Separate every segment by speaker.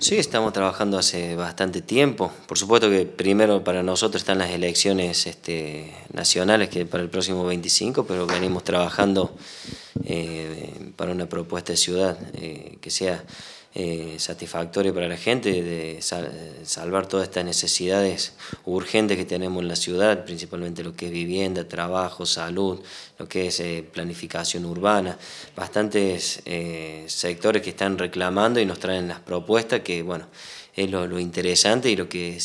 Speaker 1: Sí, estamos trabajando hace bastante tiempo. Por supuesto que primero para nosotros están las elecciones este, nacionales, que para el próximo 25, pero venimos trabajando eh, para una propuesta de ciudad eh, que sea eh, satisfactorio para la gente, de eh, salvar todas estas necesidades urgentes que tenemos en la ciudad, principalmente lo que es vivienda, trabajo, salud, lo que es eh, planificación urbana, bastantes sectores que están reclamando y nos traen las propuestas que, bueno, es lo, interesante y lo que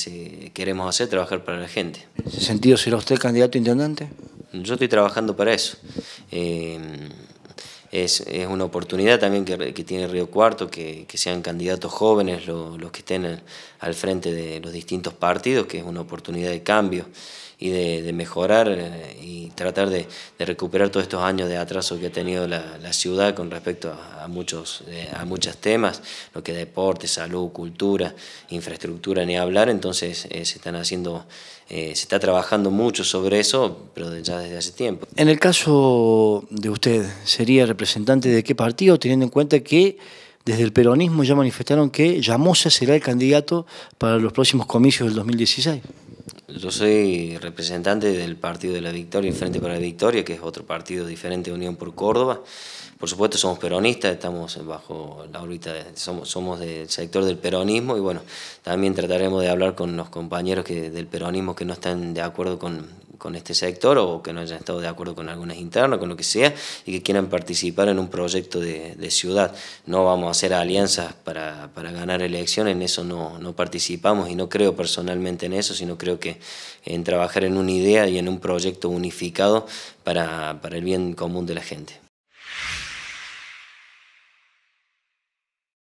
Speaker 1: queremos hacer, trabajar para la gente. ¿En ese
Speaker 2: sentido será usted candidato intendente?
Speaker 1: Yo estoy trabajando para eso es, una oportunidad también que, tiene Río Cuarto, que, sean candidatos jóvenes los que estén al, frente de los distintos partidos, que es una oportunidad de cambio y de, mejorar eh, tratar de, recuperar todos estos años de atraso que ha tenido la, ciudad con respecto a, muchos eh, a muchos temas, lo que es deporte, salud, cultura, infraestructura, ni hablar, entonces eh, se están haciendo, eh, se está trabajando mucho sobre eso, pero ya desde hace tiempo.
Speaker 2: En el caso de usted, ¿sería representante de qué partido, teniendo en cuenta que desde el peronismo ya manifestaron que Llamosa será el candidato para los próximos comicios del 2016?
Speaker 1: Yo soy representante del Partido de la Victoria, Frente para la Victoria, que es otro partido diferente de Unión por Córdoba. Por supuesto somos peronistas, estamos bajo la órbita, somos, somos del sector del peronismo y bueno, también trataremos de hablar con los compañeros que, del peronismo que no están de acuerdo con, con este sector o que no hayan estado de acuerdo con algunas internas, con lo que sea, y que quieran participar en un proyecto de, ciudad. No vamos a hacer alianzas para, ganar elecciones, en eso no, participamos y no creo personalmente en eso, sino creo que en trabajar en una idea y en un proyecto unificado para el bien común de la gente.